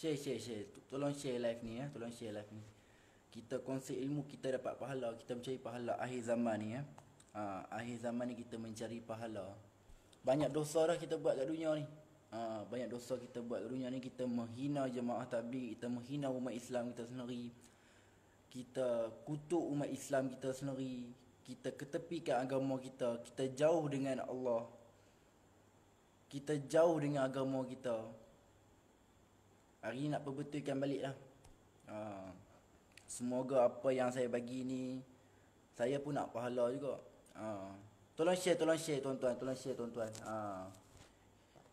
Share, share, share. Tolong share live ni ya. Tolong share live ni. Kita konsep ilmu kita dapat pahala. Kita mencari pahala akhir zaman ni ya. Ha, akhir zaman ni kita mencari pahala. Banyak dosa dah kita buat kat dunia ni. Ha, banyak dosa kita buat kat dunia ni. Kita menghina jemaah tabligh. Kita menghina umat Islam kita sendiri. Kita kutuk umat Islam kita sendiri. Kita ketepikan agama kita. Kita jauh dengan Allah. Kita jauh dengan agama kita. Hari nak perbetulkan balik lah ha. Semoga apa yang saya bagi ni Saya pun nak pahala juga ha. Tolong share, tolong share tuan-tuan Tolong share tuan-tuan ha.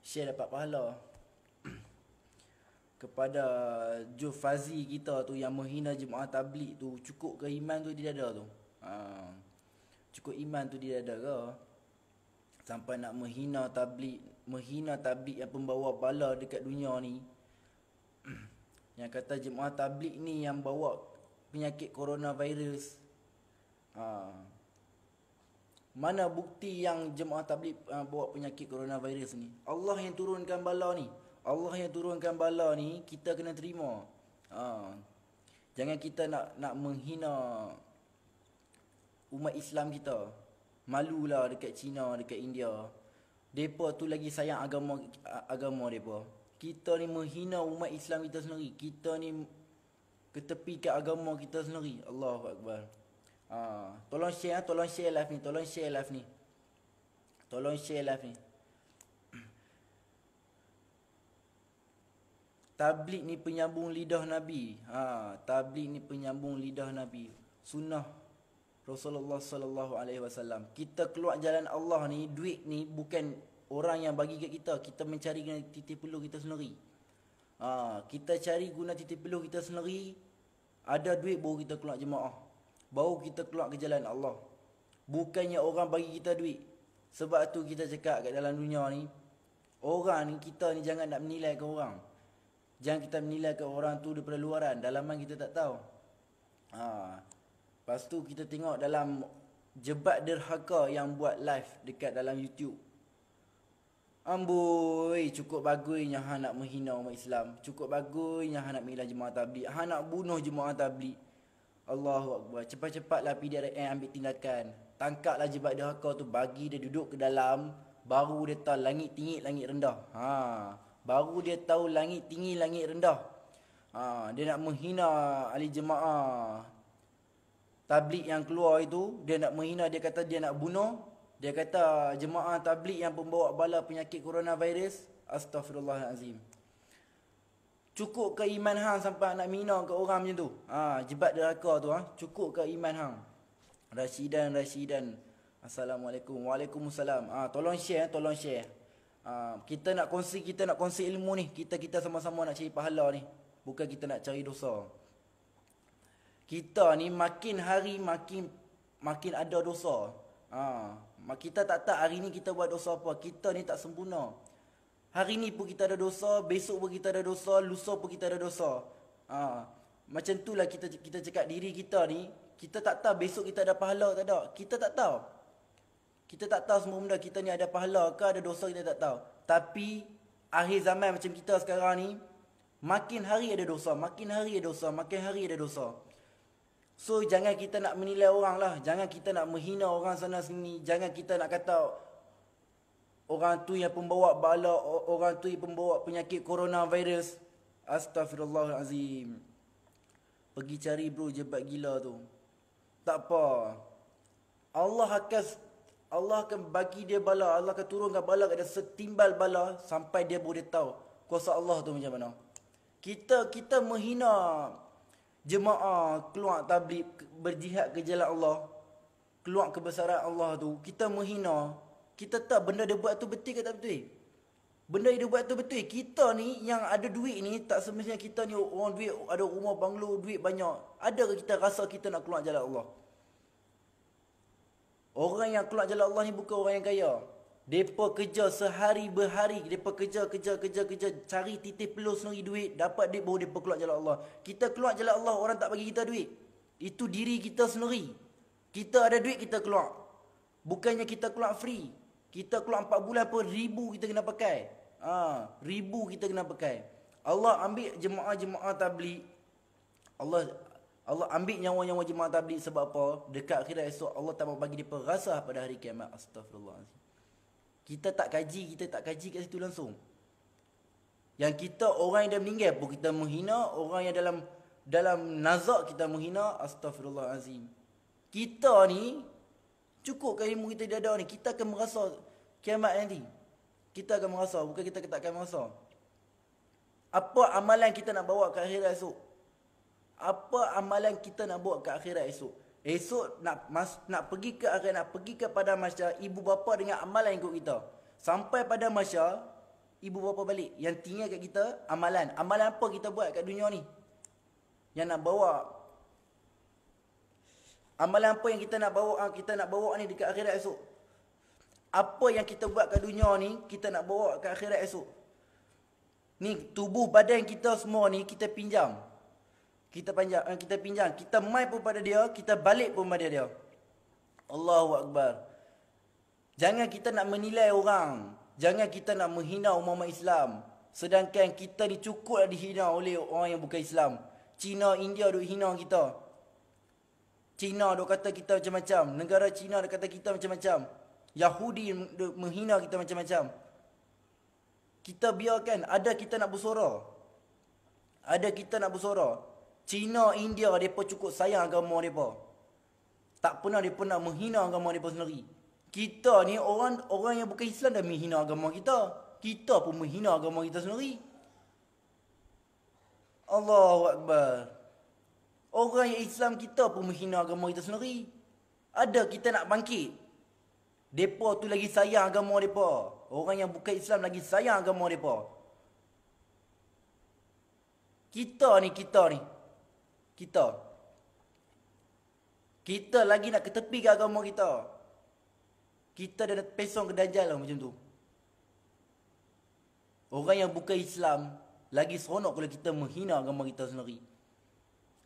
Share dapat pahala Kepada Jo Jufazi kita tu Yang menghina jemaah tablik tu Cukup ke iman tu dia ada tu ha. Cukup iman tu dia ada ke Sampai nak menghina tablik Menghina tablik yang pembawa bala dekat dunia ni yang kata jemaah tablik ni yang bawa penyakit coronavirus ha. mana bukti yang jemaah tablik uh, ha, bawa penyakit coronavirus ni Allah yang turunkan bala ni Allah yang turunkan bala ni kita kena terima ha. jangan kita nak nak menghina umat Islam kita malu lah dekat China dekat India depa tu lagi sayang agama agama depa kita ni menghina umat Islam kita sendiri. Kita ni ketepikan agama kita sendiri. Allahu akbar. Ha, tolong share, ha? tolong share live ni, tolong share live ni. Tolong share live ni. Tablik ni penyambung lidah Nabi. Ha, tablik ni penyambung lidah Nabi. Sunnah Rasulullah sallallahu alaihi wasallam. Kita keluar jalan Allah ni, duit ni bukan orang yang bagi kat kita kita mencari guna titik peluh kita sendiri. Ha, kita cari guna titik peluh kita sendiri ada duit baru kita keluar jemaah. Baru kita keluar ke jalan Allah. Bukannya orang bagi kita duit. Sebab tu kita cakap kat dalam dunia ni orang ni kita ni jangan nak menilai ke orang. Jangan kita menilai ke orang tu daripada luaran, dalaman kita tak tahu. Ha. Pastu kita tengok dalam jebat derhaka yang buat live dekat dalam YouTube Amboi, cukup bagusnya ha nak menghina umat Islam. Cukup bagusnya ha nak mila jemaah tabligh. Ha nak bunuh jemaah tabligh. Allahu akbar. Cepat-cepatlah PDRM ambil tindakan. Tangkaplah jebat dia kau tu bagi dia duduk ke dalam baru dia tahu langit tinggi langit rendah. Ha, baru dia tahu langit tinggi langit rendah. Ha, dia nak menghina ahli jemaah tabligh yang keluar itu, dia nak menghina dia kata dia nak bunuh dia kata jemaah tablik yang membawa bala penyakit coronavirus astaghfirullahalazim. Cukup ke iman hang sampai nak minum ke orang macam tu ha, Jebat deraka tu ha? Cukup ke iman hang Rashidan Rashidan Assalamualaikum Waalaikumsalam ha, Tolong share eh, Tolong share ha, Kita nak kongsi Kita nak kongsi ilmu ni Kita kita sama-sama nak cari pahala ni Bukan kita nak cari dosa Kita ni makin hari makin Makin ada dosa Ah Mak kita tak tahu hari ni kita buat dosa apa. Kita ni tak sempurna. Hari ni pun kita ada dosa, besok pun kita ada dosa, lusa pun kita ada dosa. Ha. Macam lah kita kita cakap diri kita ni, kita tak tahu besok kita ada pahala tak ada. Kita tak tahu. Kita tak tahu semua benda kita ni ada pahala ke ada dosa kita tak tahu. Tapi akhir zaman macam kita sekarang ni, makin hari ada dosa, makin hari ada dosa. Makin hari ada dosa. So jangan kita nak menilai orang lah. Jangan kita nak menghina orang sana sini. Jangan kita nak kata orang tu yang pembawa bala, orang tu yang pembawa penyakit coronavirus. Astaghfirullahalazim. Pergi cari bro jebat gila tu. Tak apa. Allah akan Allah akan bagi dia bala, Allah akan turunkan bala ada setimbal bala sampai dia boleh tahu kuasa Allah tu macam mana. Kita kita menghina jemaah keluar tablik berjihad ke jalan Allah keluar kebesaran Allah tu kita menghina kita tak benda dia buat tu betul ke tak betul benda dia buat tu betul kita ni yang ada duit ni tak semestinya kita ni orang duit ada rumah banglo duit banyak ada ke kita rasa kita nak keluar jalan Allah orang yang keluar jalan Allah ni bukan orang yang kaya Depa kerja sehari berhari, depa kerja kerja kerja kerja cari titik peluh sendiri duit, dapat duit baru depa keluar jalan Allah. Kita keluar jalan Allah, orang tak bagi kita duit. Itu diri kita sendiri. Kita ada duit kita keluar. Bukannya kita keluar free. Kita keluar empat bulan apa ribu kita kena pakai. Ha, ribu kita kena pakai. Allah ambil jemaah-jemaah tabligh. Allah Allah ambil nyawa-nyawa jemaah tabligh sebab apa? Dekat akhirat esok Allah tak mau bagi depa rasa pada hari kiamat. Astagfirullahalazim. Kita tak kaji, kita tak kaji kat situ langsung. Yang kita orang yang dah meninggal pun kita menghina, orang yang dalam dalam nazak kita menghina, astagfirullahalazim. Kita ni cukup ke ilmu kita ada ni, kita akan merasa kiamat nanti. Kita akan merasa, bukan kita tak akan merasa. Apa amalan kita nak bawa ke akhirat esok? Apa amalan kita nak bawa ke akhirat esok? Esok nak mas, nak pergi ke arah nak pergi ke pada masa ibu bapa dengan amalan ikut kita. Sampai pada masa ibu bapa balik yang tinggal kat kita amalan. Amalan apa kita buat kat dunia ni? Yang nak bawa amalan apa yang kita nak bawa ah, kita nak bawa ni dekat akhirat esok. Apa yang kita buat kat dunia ni kita nak bawa kat akhirat esok. Ni tubuh badan kita semua ni kita pinjam kita pinjam eh, kita pinjam kita mai pun pada dia kita balik pun pada dia Allahu akbar jangan kita nak menilai orang jangan kita nak menghina umat Islam sedangkan kita ni cukup dihina oleh orang yang bukan Islam Cina India duk hina kita Cina duk kata kita macam-macam negara Cina duk kata kita macam-macam Yahudi duk menghina kita macam-macam kita biarkan ada kita nak bersuara ada kita nak bersuara Cina, India, mereka cukup sayang agama mereka. Tak pernah mereka nak menghina agama mereka sendiri. Kita ni orang orang yang bukan Islam dah menghina agama kita. Kita pun menghina agama kita sendiri. Allahu Akbar. Orang yang Islam kita pun menghina agama kita sendiri. Ada kita nak bangkit. Depa tu lagi sayang agama depa. Orang yang bukan Islam lagi sayang agama depa. Kita ni kita ni kita. Kita lagi nak ketepi ketepikan agama kita. Kita dah nak pesong ke dajjal lah macam tu. Orang yang bukan Islam, lagi seronok kalau kita menghina agama kita sendiri.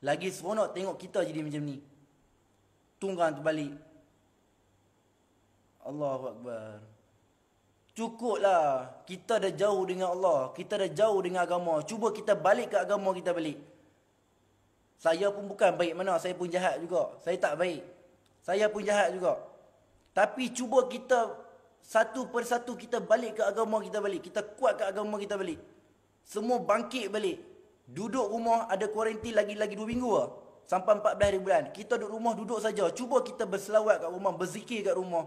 Lagi seronok tengok kita jadi macam ni. Tunggang terbalik. Allahu Akbar. Cukuplah. Kita dah jauh dengan Allah. Kita dah jauh dengan agama. Cuba kita balik ke agama kita balik. Saya pun bukan baik mana, saya pun jahat juga. Saya tak baik. Saya pun jahat juga. Tapi cuba kita satu persatu kita balik ke agama kita balik. Kita kuat ke agama kita balik. Semua bangkit balik. Duduk rumah ada kuarantin lagi-lagi dua minggu lah. Sampai 14 hari bulan. Kita duduk rumah duduk saja. Cuba kita berselawat kat rumah, berzikir kat rumah.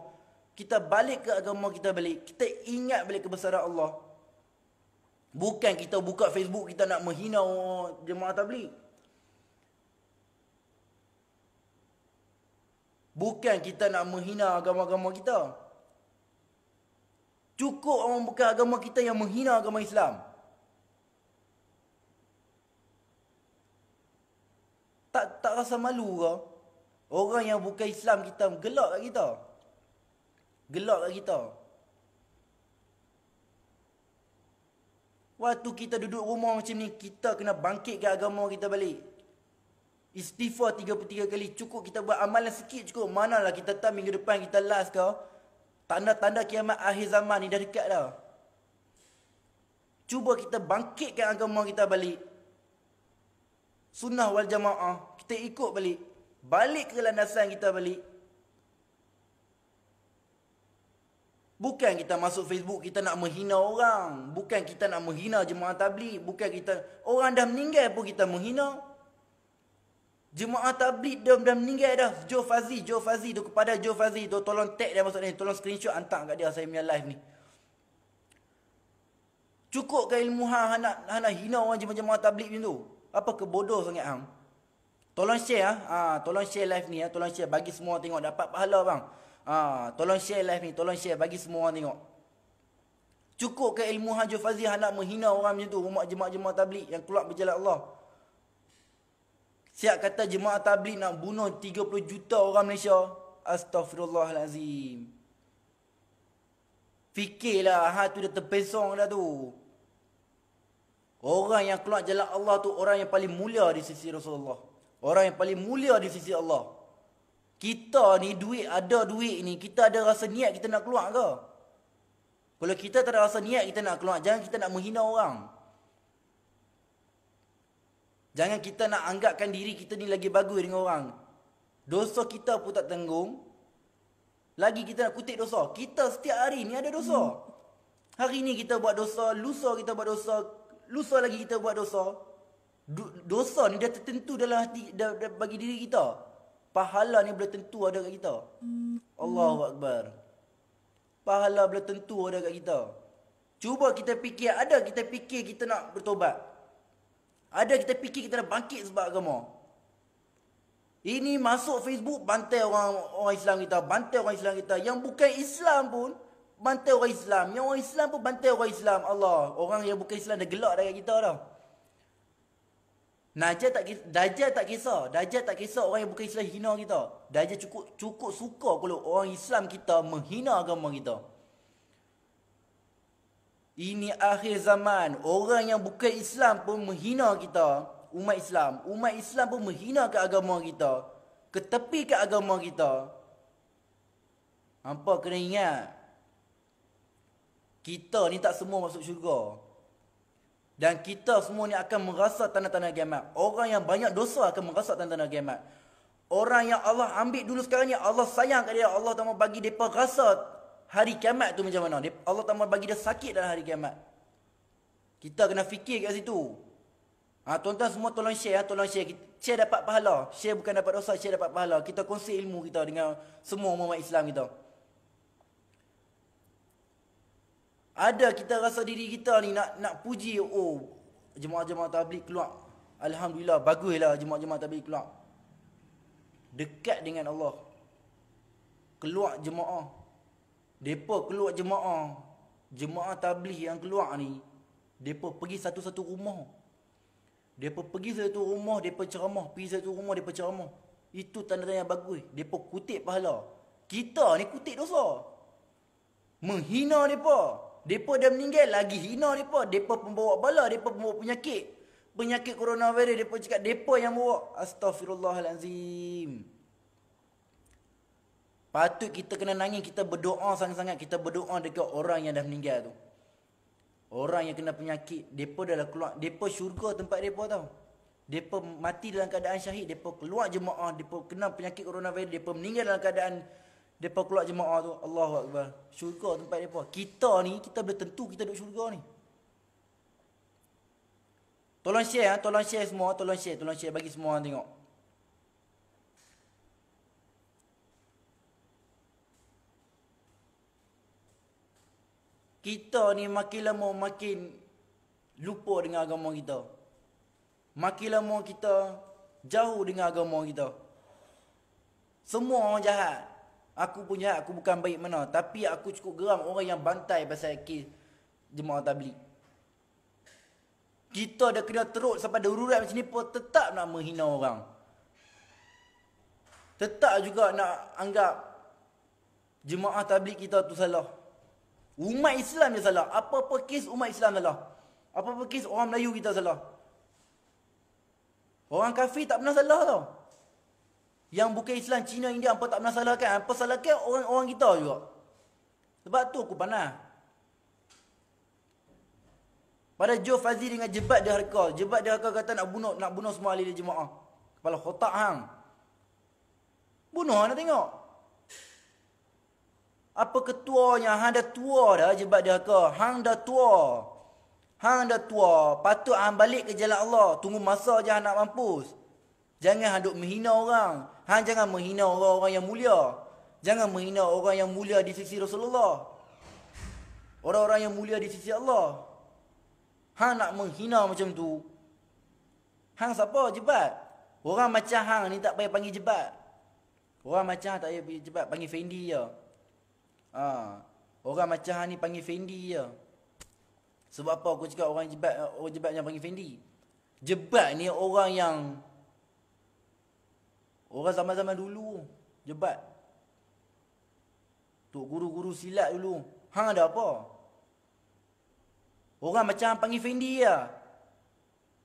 Kita balik ke agama kita balik. Kita ingat balik kebesaran Allah. Bukan kita buka Facebook kita nak menghina orang jemaah tabligh. Bukan kita nak menghina agama-agama kita. Cukup orang bukan agama kita yang menghina agama Islam. Tak tak rasa malu ke? Orang yang bukan Islam kita gelak kat kita. Gelak kat kita. Waktu kita duduk rumah macam ni, kita kena bangkitkan agama kita balik. Istighfar 33 kali Cukup kita buat amalan sikit cukup Manalah kita tak minggu depan kita last kau Tanda-tanda kiamat akhir zaman ni dah dekat dah Cuba kita bangkitkan agama kita balik Sunnah wal jamaah Kita ikut balik Balik ke landasan kita balik Bukan kita masuk Facebook kita nak menghina orang Bukan kita nak menghina jemaah tabli Bukan kita Orang dah meninggal pun kita Menghina Jemaah tablik dia dah meninggal dah. Joe Fazi, Joe Fazi tu kepada Joe Fazi tu tolong tag dia masuk ni, tolong screenshot hantar kat dia saya punya live ni. Cukup ke ilmu hang nak nak hina orang jemaah-jemaah tablik ni tu? Apa ke bodoh sangat hang? Tolong share ah. Ha? Ha, tolong share live ni ah. Ha? Tolong share bagi semua tengok dapat pahala bang. Ah, ha, tolong share live ni, tolong share bagi semua orang tengok. Cukup ke ilmu hang Joe Fazi nak menghina orang macam tu, umat jemaah-jemaah tablik yang keluar berjalan Allah? Siap kata jemaah tabligh nak bunuh 30 juta orang Malaysia. Astaghfirullahalazim. Fikirlah hal tu dah terpesong dah tu. Orang yang keluar jalan Allah tu orang yang paling mulia di sisi Rasulullah. Orang yang paling mulia di sisi Allah. Kita ni duit ada duit ni. Kita ada rasa niat kita nak keluar ke? Kalau kita tak ada rasa niat kita nak keluar. Jangan kita nak menghina orang. Jangan kita nak anggapkan diri kita ni lagi bagus dengan orang. Dosa kita pun tak tanggung. Lagi kita nak kutip dosa. Kita setiap hari ni ada dosa. Hmm. Hari ni kita buat dosa, lusa kita buat dosa, lusa lagi kita buat dosa. Dosa ni dah tertentu dalam hati dah, dah bagi diri kita. Pahala ni boleh tentu ada kat kita. Hmm. Allahuakbar. Pahala boleh tentu ada kat kita. Cuba kita fikir, ada kita fikir kita nak bertobat. Ada kita fikir kita nak bangkit sebab agama. Ini masuk Facebook bantai orang orang Islam kita, bantai orang Islam kita yang bukan Islam pun bantai orang Islam. Yang orang Islam pun bantai orang Islam. Allah, orang yang bukan Islam dah gelak dekat kita dah. Najah tak kisah, tak kisah. Dajjal tak kisah orang yang bukan Islam hina kita. Dajjal cukup cukup suka kalau orang Islam kita menghina agama kita. Ini akhir zaman. Orang yang bukan Islam pun menghina kita. Umat Islam. Umat Islam pun menghina ke agama kita. Ketepi ke agama kita. Apa kena ingat? Kita ni tak semua masuk syurga. Dan kita semua ni akan merasa tanda-tanda kiamat. Orang yang banyak dosa akan merasa tanda-tanda kiamat. Orang yang Allah ambil dulu sekarang ni, Allah sayang kat dia. Allah tak mau bagi mereka rasa hari kiamat tu macam mana? Allah Taala bagi dia sakit dalam hari kiamat. Kita kena fikir kat situ. Ah ha, tuan-tuan semua tolong share, ha, tolong share. Share dapat pahala. Share bukan dapat dosa, share dapat pahala. Kita kongsi ilmu kita dengan semua umat Islam kita. Ada kita rasa diri kita ni nak nak puji oh jemaah-jemaah tablik keluar. Alhamdulillah bagus lah jemaah-jemaah tablik keluar. Dekat dengan Allah. Keluar jemaah Depa keluar jemaah. Jemaah tabligh yang keluar ni, depa pergi satu-satu rumah. Depa pergi satu rumah, depa ceramah, pergi satu rumah depa ceramah. Itu tanda-tanda yang bagus. Depa kutip pahala. Kita ni kutip dosa. Menghina depa. Depa dah meninggal lagi hina depa. Depa pembawa bala, depa pembawa penyakit. Penyakit coronavirus depa cakap depa yang bawa. Astagfirullahalazim. Patut kita kena nangis, kita berdoa sangat-sangat, kita berdoa dekat orang yang dah meninggal tu. Orang yang kena penyakit, depa dah lah keluar, depa syurga tempat depa tau. Depa mati dalam keadaan syahid, depa keluar jemaah, depa kena penyakit coronavirus, depa meninggal dalam keadaan depa keluar jemaah tu. Allah Allahuakbar. Syurga tempat depa. Kita ni kita boleh tentu kita duduk syurga ni. Tolong share, ah. tolong share semua, tolong share, tolong share bagi semua orang tengok. kita ni makin lama makin lupa dengan agama kita. Makin lama kita jauh dengan agama kita. Semua orang jahat. Aku pun jahat, aku bukan baik mana. Tapi aku cukup geram orang yang bantai pasal kes jemaah tablik. Kita dah kena teruk sampai darurat macam ni pun tetap nak menghina orang. Tetap juga nak anggap jemaah tablik kita tu salah. Umat Islam yang salah. Apa-apa kes umat Islam salah. Apa-apa kes orang Melayu kita salah. Orang kafir tak pernah salah tau. Yang bukan Islam, Cina, India, apa tak pernah salah salahkan. Apa salah salahkan orang orang kita juga. Sebab tu aku panah. Pada Joe Fazir dengan jebat dia harka. Jebat dia harka kata nak bunuh nak bunuh semua ahli jemaah. Kepala khotak hang. Bunuh nak tengok. Apa ketuanya? Hang dah tua dah jebat dia ke? Hang dah tua. Hang dah tua. Patut hang balik ke jalan Allah. Tunggu masa je hang nak mampus. Jangan hang duk menghina orang. Hang jangan menghina orang-orang yang mulia. Jangan menghina orang yang mulia di sisi Rasulullah. Orang-orang yang mulia di sisi Allah. Hang nak menghina macam tu. Hang siapa jebat? Orang macam hang ni tak payah panggil jebat. Orang macam tak payah panggil jebat. Panggil Fendi je. Ya. Ha. Orang macam ni panggil Fendi je. Sebab apa aku cakap orang jebat orang jebat yang panggil Fendi? Jebat ni orang yang orang zaman-zaman dulu jebat. Tok guru-guru silat dulu. Hang ada apa? Orang macam panggil Fendi ya.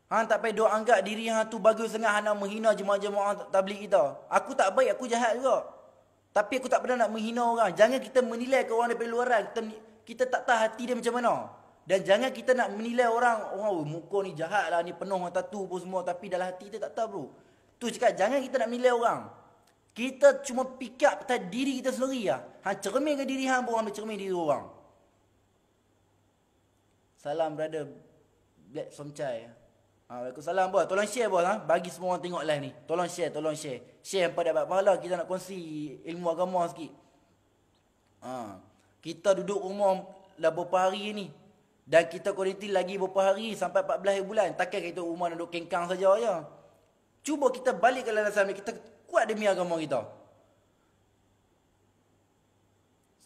Hang tak payah duk anggap diri yang tu bagus sangat hang nak menghina jemaah-jemaah tabligh kita. Aku tak baik, aku jahat juga. Tapi aku tak pernah nak menghina orang. Jangan kita menilai ke orang daripada luaran. Kita, kita tak tahu hati dia macam mana. Dan jangan kita nak menilai orang, oh, muka ni jahat lah, ni penuh orang tatu pun semua. Tapi dalam hati kita tak tahu bro. Tu cakap, jangan kita nak menilai orang. Kita cuma pick up tentang diri kita sendiri lah. Ha, cermin ke diri hang pun orang cermin diri orang. Salam brother Black Somchai. Chai. Ah. Ha, Waalaikumsalam bos. Tolong share bos ha? Bagi semua orang tengok live ni. Tolong share, tolong share. Share yang dapat pahala kita nak kongsi ilmu agama sikit. Ha. Kita duduk rumah dah beberapa hari ni. Dan kita kualiti lagi beberapa hari sampai 14 bulan. Takkan kita rumah nak duduk kengkang saja ya. Cuba kita balik ke landasan ni. Kita kuat demi agama kita.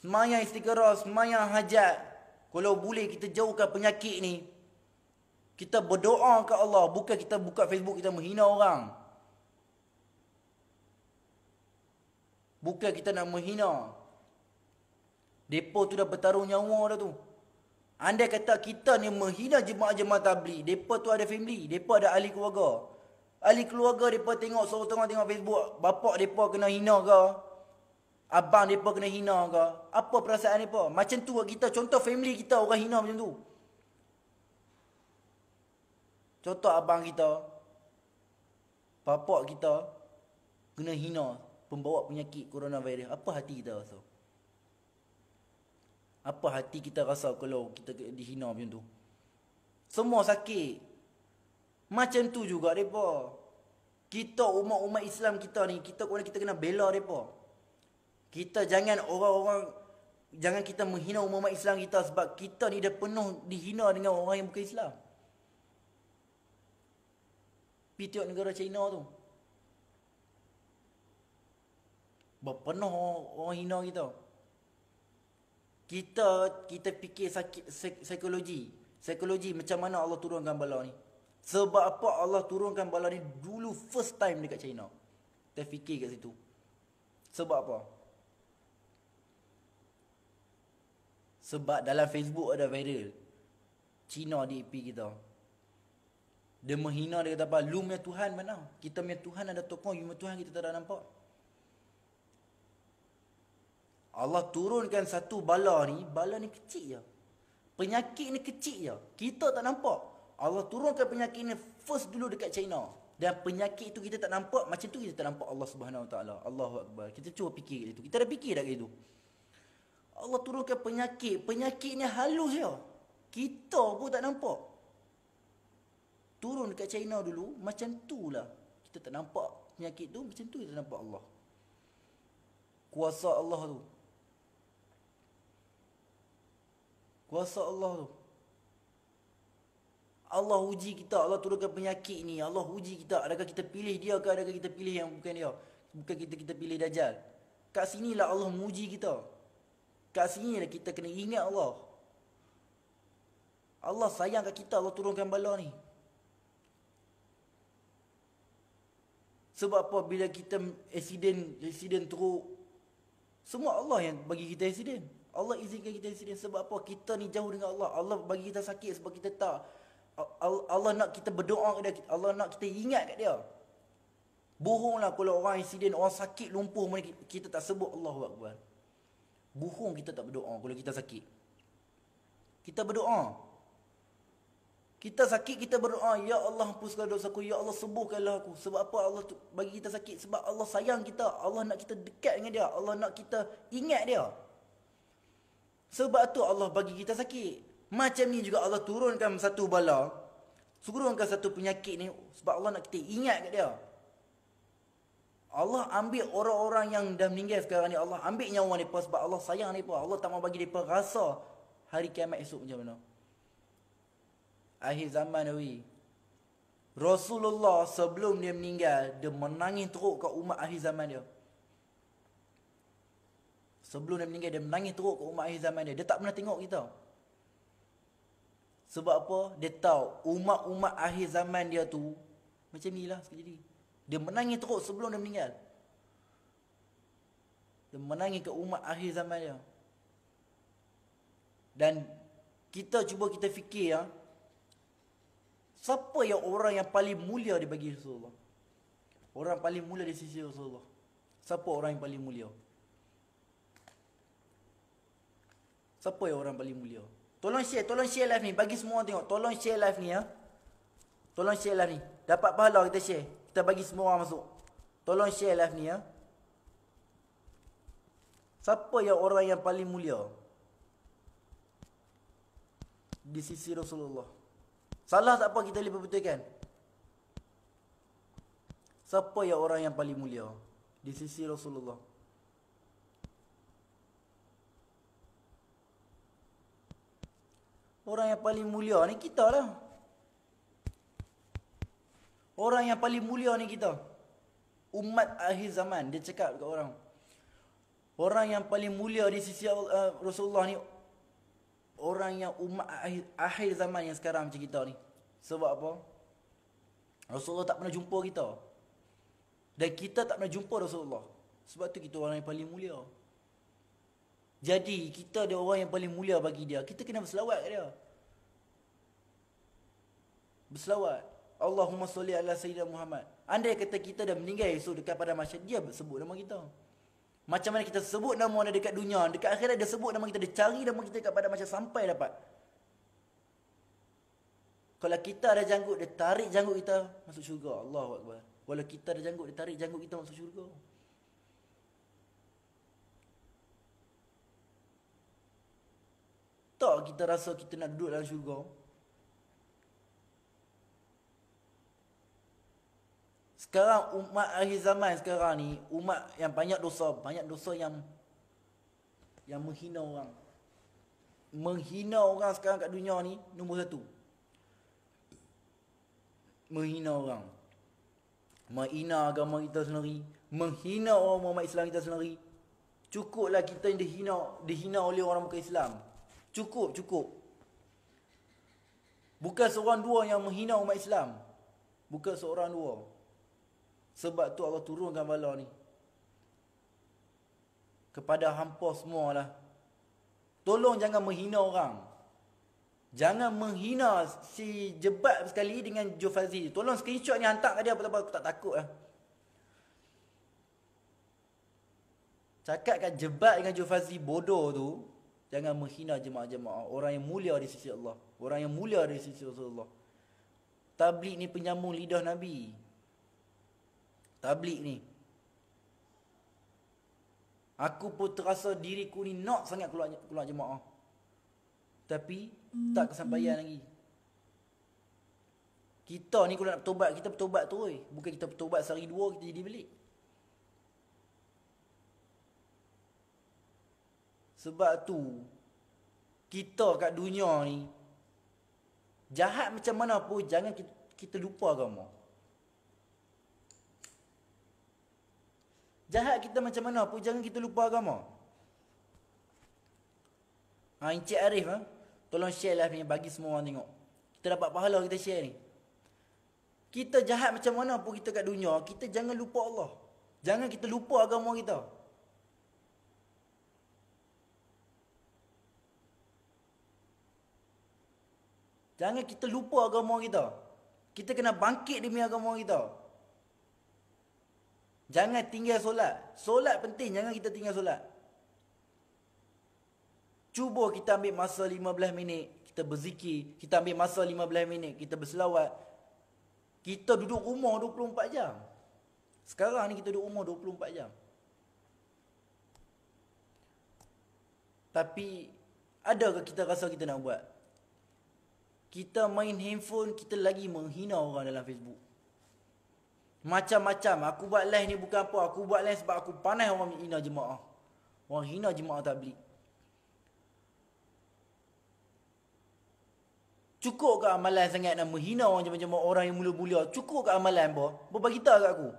Semayang istikara, semayang hajat. Kalau boleh kita jauhkan penyakit ni, kita berdoa ke Allah. Bukan kita buka Facebook, kita menghina orang. Bukan kita nak menghina. Depo tu dah bertarung nyawa dah tu. Anda kata kita ni menghina jemaah-jemaah tabli. Depo tu ada family. Depo ada ahli keluarga. Ahli keluarga depo tengok, seorang tengah tengok Facebook. Bapa depo kena hina ke? Abang depo kena hina ke? Apa perasaan depo? Macam tu lah kita. Contoh family kita orang hina macam tu. Contoh abang kita, bapak kita kena hina pembawa penyakit coronavirus. Apa hati kita rasa? Apa hati kita rasa kalau kita dihina macam tu? Semua sakit. Macam tu juga mereka. Kita umat-umat Islam kita ni, kita kena, kita kena bela mereka. Kita jangan orang-orang, jangan kita menghina umat-umat Islam kita sebab kita ni dah penuh dihina dengan orang yang bukan Islam pitiuk negara China tu. Berpenuh orang hina kita. Kita kita fikir sakit psikologi. Psikologi macam mana Allah turunkan bala ni? Sebab apa Allah turunkan bala ni dulu first time dekat China? Kita fikir kat situ. Sebab apa? Sebab dalam Facebook ada viral. China DP kita. Dia menghina dia kata apa? Lu punya Tuhan mana? Kita punya Tuhan ada tokong, you punya Tuhan kita tak ada nampak. Allah turunkan satu bala ni, bala ni kecil je. Penyakit ni kecil je. Kita tak nampak. Allah turunkan penyakit ni first dulu dekat China. Dan penyakit itu kita tak nampak, macam tu kita tak nampak Allah Subhanahu Wa Taala. Allahu Akbar. Kita cuba fikir kat situ. Kita dah fikir dah kat situ. Allah turunkan penyakit. Penyakit ni halus je. Kita pun tak nampak turun dekat China dulu, macam tu lah. Kita tak nampak penyakit tu, macam tu kita nampak Allah. Kuasa Allah tu. Kuasa Allah tu. Allah uji kita, Allah turunkan penyakit ni. Allah uji kita, adakah kita pilih dia ke adakah kita pilih yang bukan dia. Bukan kita kita pilih Dajjal. Kat sinilah Allah menguji kita. Kat sinilah kita kena ingat Allah. Allah sayang kat kita, Allah turunkan bala ni. Sebab apa bila kita accident, accident teruk. Semua Allah yang bagi kita accident. Allah izinkan kita accident. Sebab apa kita ni jauh dengan Allah. Allah bagi kita sakit sebab kita tak. Allah nak kita berdoa kepada dia. Allah nak kita ingat kat dia. Bohonglah kalau orang insiden, orang sakit lumpuh mana kita tak sebut Allah buat Akbar. Bohong kita tak berdoa kalau kita sakit. Kita berdoa. Kita sakit, kita berdoa, ah, Ya Allah hapuskan dosa aku, Ya Allah sembuhkanlah aku. Sebab apa Allah bagi kita sakit? Sebab Allah sayang kita. Allah nak kita dekat dengan dia. Allah nak kita ingat dia. Sebab tu Allah bagi kita sakit. Macam ni juga Allah turunkan satu bala. Turunkan satu penyakit ni. Sebab Allah nak kita ingat kat dia. Allah ambil orang-orang yang dah meninggal sekarang ni. Allah ambil nyawa mereka sebab Allah sayang mereka. Allah tak mahu bagi mereka rasa hari kiamat esok macam mana akhir zaman Nabi. Rasulullah sebelum dia meninggal, dia menangis teruk ke umat akhir zaman dia. Sebelum dia meninggal, dia menangis teruk ke umat akhir zaman dia. Dia tak pernah tengok kita. Sebab apa? Dia tahu umat-umat akhir zaman dia tu macam inilah sekejadi. Dia menangis teruk sebelum dia meninggal. Dia menangis ke umat akhir zaman dia. Dan kita cuba kita fikir ya. Siapa yang orang yang paling mulia di bagi Rasulullah? Orang paling mulia di sisi Rasulullah. Siapa orang yang paling mulia? Siapa yang orang paling mulia? Tolong share, tolong share live ni. Bagi semua orang tengok. Tolong share live ni ya. Tolong share live ni. Dapat pahala kita share. Kita bagi semua orang masuk. Tolong share live ni ya. Siapa yang orang yang paling mulia? Di sisi Rasulullah. Salah tak apa kita boleh perbetulkan. Siapa yang orang yang paling mulia di sisi Rasulullah? Orang yang paling mulia ni kita lah. Orang yang paling mulia ni kita. Umat akhir zaman. Dia cakap dekat orang. Orang yang paling mulia di sisi eh, Rasulullah ni orang yang umat akhir, akhir zaman yang sekarang macam kita ni. Sebab apa? Rasulullah tak pernah jumpa kita. Dan kita tak pernah jumpa Rasulullah. Sebab tu kita orang yang paling mulia. Jadi kita ada orang yang paling mulia bagi dia. Kita kena berselawat ke dia. Berselawat. Allahumma salli ala Sayyidina Muhammad. Andai kata kita dah meninggal esok dekat pada masyarakat, dia sebut nama kita. Macam mana kita sebut nama dia dekat dunia, dekat akhirat dia sebut nama kita, dia cari nama kita dekat pada macam sampai dapat. Kalau kita ada janggut, dia tarik janggut kita masuk syurga. Allah Akbar. Kalau kita ada janggut, dia tarik janggut kita masuk syurga. Tak kita rasa kita nak duduk dalam syurga. Sekarang umat akhir zaman sekarang ni umat yang banyak dosa, banyak dosa yang yang menghina orang. Menghina orang sekarang kat dunia ni nombor satu. Menghina orang. Menghina agama kita sendiri, menghina orang umat Islam kita sendiri. Cukuplah kita yang dihina, dihina oleh orang bukan Islam. Cukup, cukup. Bukan seorang dua yang menghina umat Islam. Bukan seorang dua. Sebab tu Allah turunkan bala ni. Kepada hampa semualah. Tolong jangan menghina orang. Jangan menghina si jebat sekali dengan Jufazi. Tolong screenshot ni hantar kat dia apa-apa. Aku tak takut lah. Cakap kat jebat dengan Jufazi bodoh tu. Jangan menghina jemaah-jemaah. Orang yang mulia di sisi Allah. Orang yang mulia di sisi Rasulullah. Tablik ni penyambung lidah Nabi tablik ni. Aku pun terasa diriku ni nak sangat keluar keluar jemaah. Tapi tak kesampaian lagi. Kita ni kalau nak bertobat, kita bertobat tu oi. Bukan kita bertobat sehari dua kita jadi beli. Sebab tu kita kat dunia ni jahat macam mana pun jangan kita, kita lupa agama. Jahat kita macam mana pun jangan kita lupa agama. Ha, Encik Arif, ha? tolong share lah ni bagi semua orang tengok. Kita dapat pahala kita share ni. Kita jahat macam mana pun kita kat dunia, kita jangan lupa Allah. Jangan kita lupa agama kita. Jangan kita lupa agama kita. Kita kena bangkit demi agama kita. Jangan tinggal solat. Solat penting, jangan kita tinggal solat. Cuba kita ambil masa 15 minit, kita berzikir. Kita ambil masa 15 minit, kita berselawat. Kita duduk rumah 24 jam. Sekarang ni kita duduk rumah 24 jam. Tapi, ada ke kita rasa kita nak buat? Kita main handphone, kita lagi menghina orang dalam Facebook. Macam-macam Aku buat live ni bukan apa Aku buat live sebab aku panas orang hina jemaah Orang hina jemaah tak beli Cukup ke amalan sangat nak menghina orang macam jemaah orang yang mula-mula Cukup ke amalan apa Berbagitah kat aku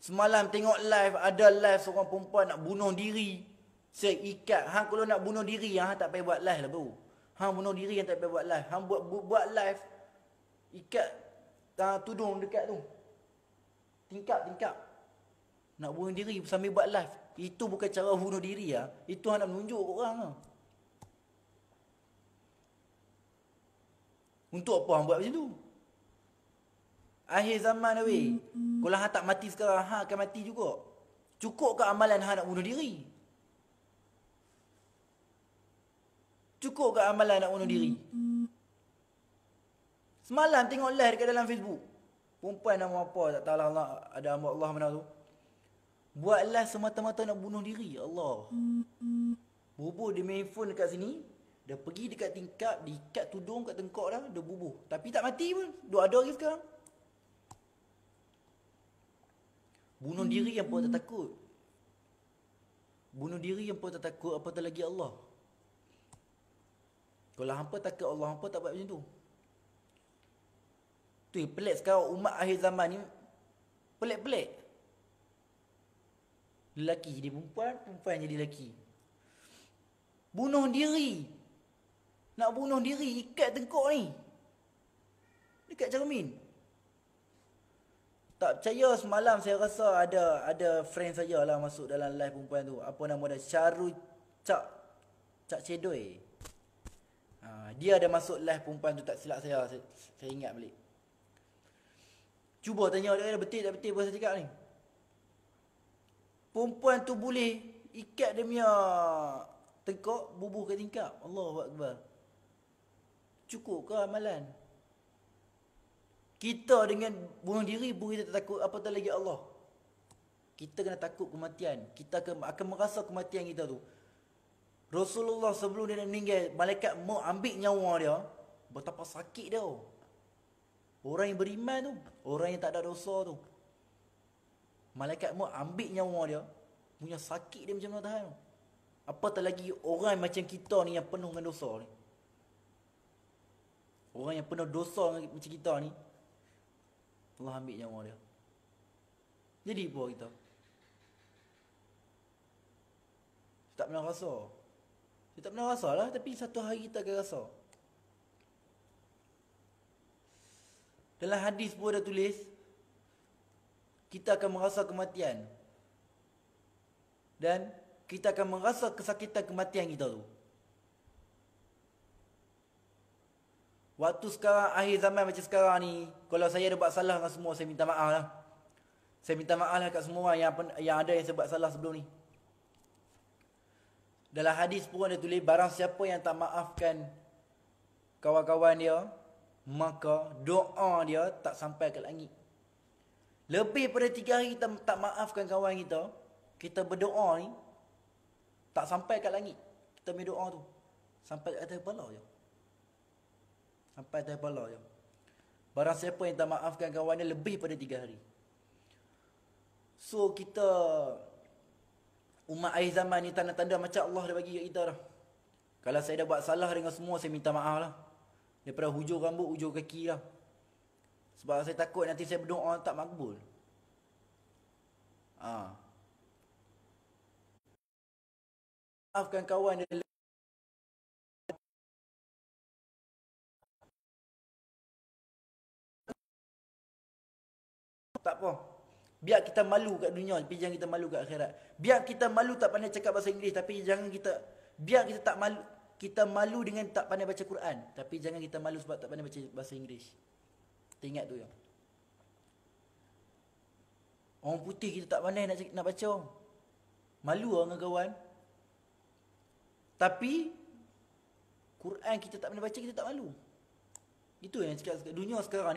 Semalam tengok live, ada live seorang perempuan nak bunuh diri. Saya ikat. Hang kalau nak bunuh diri, hang tak payah buat live lah bro. Hang bunuh diri yang tak payah buat live. Hang buat buat live ikat uh, tudung dekat tu. Tingkap-tingkap. Nak bunuh diri sambil buat live. Itu bukan cara bunuh diri ya. Itu hang nak menunjuk orang lah. Untuk apa hang buat macam tu? Akhir zaman dah weh. Kalau hang tak mati sekarang, hang akan mati juga. Cukup ke amalan hang nak bunuh diri? Cukup ke amalan nak bunuh diri? Semalam tengok live dekat dalam Facebook. Perempuan nama apa, tak tahu lah ada hamba Allah mana tu. Buat live semata-mata nak bunuh diri, ya Allah. Bubuh dia main phone dekat sini. Dia pergi dekat tingkap, diikat tudung kat tengkok dah, dia bubuh. Tapi tak mati pun, dua ada lagi sekarang. Bunuh diri yang pun tak takut. Bunuh diri yang pun tak takut, apa lagi Allah. Kalau hampa takut Allah hampa tak buat macam tu. Tu pelik sekarang umat akhir zaman ni pelik-pelik. Lelaki jadi perempuan, perempuan jadi lelaki. Bunuh diri. Nak bunuh diri ikat tengkuk ni. Dekat cermin. Tak percaya semalam saya rasa ada ada friend saya lah masuk dalam live perempuan tu. Apa nama dia? Syaru Cak Cak cedoi. Ha, dia ada masuk live perempuan tu tak silap saya. Saya, saya ingat balik. Cuba tanya orang dia, betul tak betul apa saya cakap ni? Perempuan tu boleh ikat dia punya tengkok bubuh ke tingkap. Allah Akbar. Cukup ke amalan? Kita dengan bunuh diri pun kita tak takut apa tak lagi Allah. Kita kena takut kematian. Kita akan, akan merasa kematian kita tu. Rasulullah sebelum dia meninggal, malaikat mau ambil nyawa dia, betapa sakit dia. Orang yang beriman tu, orang yang tak ada dosa tu. Malaikat mau ambil nyawa dia, punya sakit dia macam mana tahan. Apatah lagi orang macam kita ni yang penuh dengan dosa ni. Orang yang penuh dosa macam kita ni, Allah ambil nyawa dia. Jadi apa kita? Tak pernah rasa. Dia tak pernah rasa lah Tapi satu hari kita akan rasa Dalam hadis pun ada tulis Kita akan merasa kematian Dan Kita akan merasa kesakitan kematian kita tu Waktu sekarang akhir zaman macam sekarang ni Kalau saya ada buat salah dengan semua Saya minta maaf lah Saya minta maaf lah kat semua yang, yang ada yang sebab salah sebelum ni dalam hadis pun ada tulis barang siapa yang tak maafkan kawan-kawan dia, maka doa dia tak sampai ke langit. Lebih pada tiga hari kita tak maafkan kawan kita, kita berdoa ni tak sampai ke langit. Kita punya doa tu sampai atas kepala je. Sampai atas kepala je. Barang siapa yang tak maafkan kawan dia lebih pada tiga hari. So kita umat akhir zaman ni tanda-tanda macam Allah dah bagi kat kita dah. Kalau saya dah buat salah dengan semua, saya minta maaf lah. Daripada hujung rambut, hujung kaki lah. Sebab saya takut nanti saya berdoa tak makbul. Ha. Maafkan kawan dia. Tak apa. Biar kita malu kat dunia tapi jangan kita malu kat akhirat. Biar kita malu tak pandai cakap bahasa Inggeris tapi jangan kita biar kita tak malu kita malu dengan tak pandai baca Quran tapi jangan kita malu sebab tak pandai baca bahasa Inggeris. Kita ingat tu ya. Orang putih kita tak pandai nak nak baca. Malu orang dengan kawan. Tapi Quran kita tak pandai baca kita tak malu. Itu yang cakap dunia sekarang